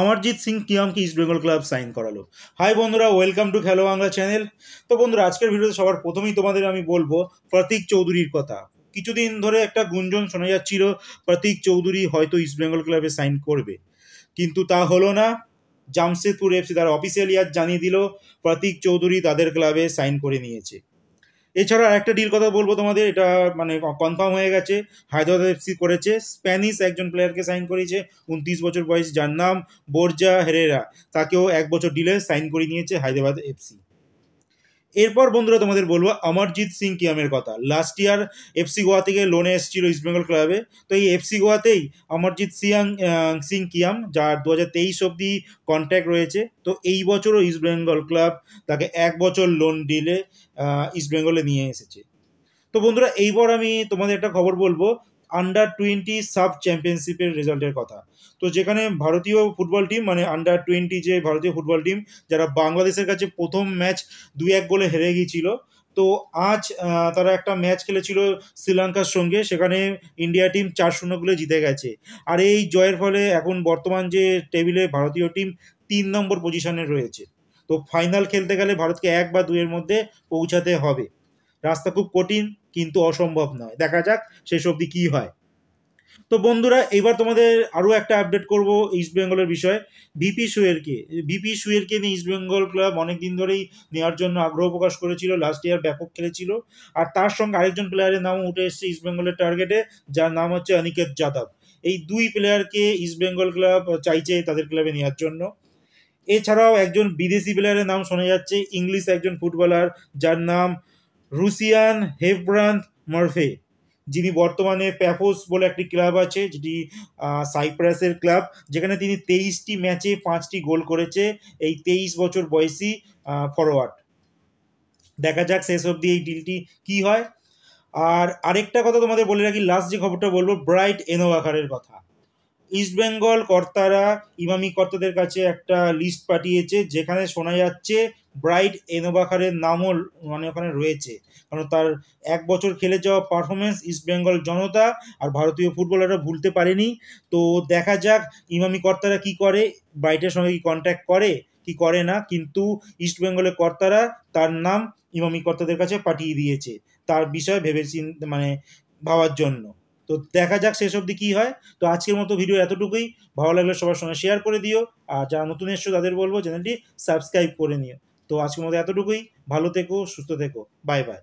অমরজিৎ সিং কিয়মকে East Bengal club sign করালো hi বন্ধুরা welcome to Khelo Bangla channel তো বন্ধুরা আজকের ভিডিওতে সবার প্রথমেই তোমাদের আমি বলবো প্রতীক চৌধুরীর কথা কিছুদিন ধরে একটা গুঞ্জন শোনা যাচ্ছিল প্রতীক চৌধুরী হয়তো ইস্ট বেঙ্গল ক্লাবে সাইন করবে কিন্তু তা হলো না জামশেদপুর এফসি তার অফিসিয়ালি আজ জানিয়ে দিল প্রতীক চৌধুরী তাদের ক্লাবে সাইন করে নিয়েছে এছাড়া একটা ডিল কথা বলবো তোমাদের এটা মানে কনফার্ম হয়ে গেছে হায়দ্রাবাদ এফসি করেছে স্প্যানিশ একজন প্লেয়ারকে সাইন করিয়েছে উনত্রিশ বছর বয়স যার নাম বোরজা হেরেরা তাকেও এক বছর ডিলে সাইন করে নিয়েছে হায়দ্রাবাদ এফসি এরপর বন্ধুরা তোমাদের বলবো অমরজিৎ সিং কিয়ামের কথা লাস্ট ইয়ার এফসি গোয়া থেকে লোনে এসেছিল ইস্টবেঙ্গল ক্লাবে তো এই এফসি গোয়াতেই অমরজিৎ সিয়াং সিং কিয়াম যার দু হাজার তেইশ অবধি কন্ট্যাক্ট রয়েছে তো এই বছরও ইস্টবেঙ্গল ক্লাব তাকে এক বছর লোন ডিলে ইস্টবেঙ্গলে নিয়ে এসেছে তো বন্ধুরা এইবার আমি তোমাদের একটা খবর বলবো আন্ডার টোয়েন্টি সাব চ্যাম্পিয়নশিপের রেজাল্টের কথা তো যেখানে ভারতীয় ফুটবল টিম মানে আন্ডার টোয়েন্টি যে ভারতীয় ফুটবল টিম যারা বাংলাদেশের কাছে প্রথম ম্যাচ দুই এক গোলে হেরে গিয়েছিল তো আজ তারা একটা ম্যাচ খেলেছিল শ্রীলঙ্কার সঙ্গে সেখানে ইন্ডিয়া টিম চার শূন্য গোলে জিতে গেছে আর এই জয়ের ফলে এখন বর্তমান যে টেবিলে ভারতীয় টিম তিন নম্বর পজিশনে রয়েছে তো ফাইনাল খেলতে গেলে ভারতকে এক বা দুইয়ের মধ্যে পৌঁছাতে হবে রাস্তা খুব কঠিন কিন্তু অসম্ভব নয় দেখা যাক শেষ অবধি কি হয় তো বন্ধুরা এবার তোমাদের আরও একটা আপডেট করব ইস্ট বেঙ্গলের বিষয়ে ভিপি সুয়েরকে ভিপি সুয়েরকে নিয়ে ইস্ট বেঙ্গল ক্লাব অনেক দিন ধরেই নেওয়ার জন্য আগ্রহ প্রকাশ করেছিল লাস্ট ইয়ার ব্যাপক খেলেছিল আর তার সঙ্গে আরেকজন প্লেয়ারের নাম উঠে এসছে ইস্ট বেঙ্গলের টার্গেটে যার নাম হচ্ছে অনিকেত যাদব এই দুই প্লেয়ারকে ইস্ট বেঙ্গল ক্লাব চাইছে তাদের ক্লাবে নেওয়ার জন্য এছাড়াও একজন বিদেশি প্লেয়ারের নাম শোনা যাচ্ছে ইংলিশ একজন ফুটবলার যার নাম রুসিয়ান হেভ্রান্ত মার্ফে যিনি বর্তমানে প্যাফোস বলে একটি ক্লাব আছে যেটি সাইপ্রাসের ক্লাব যেখানে তিনি তেইশটি ম্যাচে পাঁচটি গোল করেছে এই তেইশ বছর বয়সী ফরওয়ার্ড দেখা যাক শেষ অবধি এই ডিলটি কি হয় আর আরেকটা কথা তোমাদের বলে রাখি লাস্ট যে খবরটা বলবো ব্রাইট এনোভাকারের কথা ইস্টবেঙ্গল কর্তারা ইমামি কর্তাদের কাছে একটা লিস্ট পাঠিয়েছে যেখানে শোনা যাচ্ছে ব্রাইট এনোবাখারের নামও মানে ওখানে রয়েছে কারণ তার এক বছর খেলে যাওয়া পারফরমেন্স ইস্টবেঙ্গল জনতা আর ভারতীয় ফুটবলাররা ভুলতে পারেনি তো দেখা যাক ইমামি কর্তারা কি করে ব্রাইটের সঙ্গে কি কন্ট্যাক্ট করে কি করে না কিন্তু ইস্টবেঙ্গলের কর্তারা তার নাম ইমামি কর্তাদের কাছে পাঠিয়ে দিয়েছে তার বিষয়ে ভেবেছি মানে ভাবার জন্য তো দেখা যাক শেষ অবধি কী হয় তো আজকের মতো ভিডিও এতটুকুই ভালো লাগলে সবার সঙ্গে শেয়ার করে দিও আর যারা নতুন এসছো তাদের বলবো চ্যানেলটি সাবস্ক্রাইব করে নিও তো আজকের মতো এতটুকুই ভালো থেকো সুস্থ থেকো বাই বাই